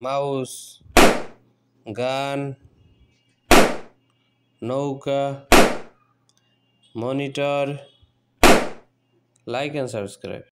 mouse gun nauka monitor like and subscribe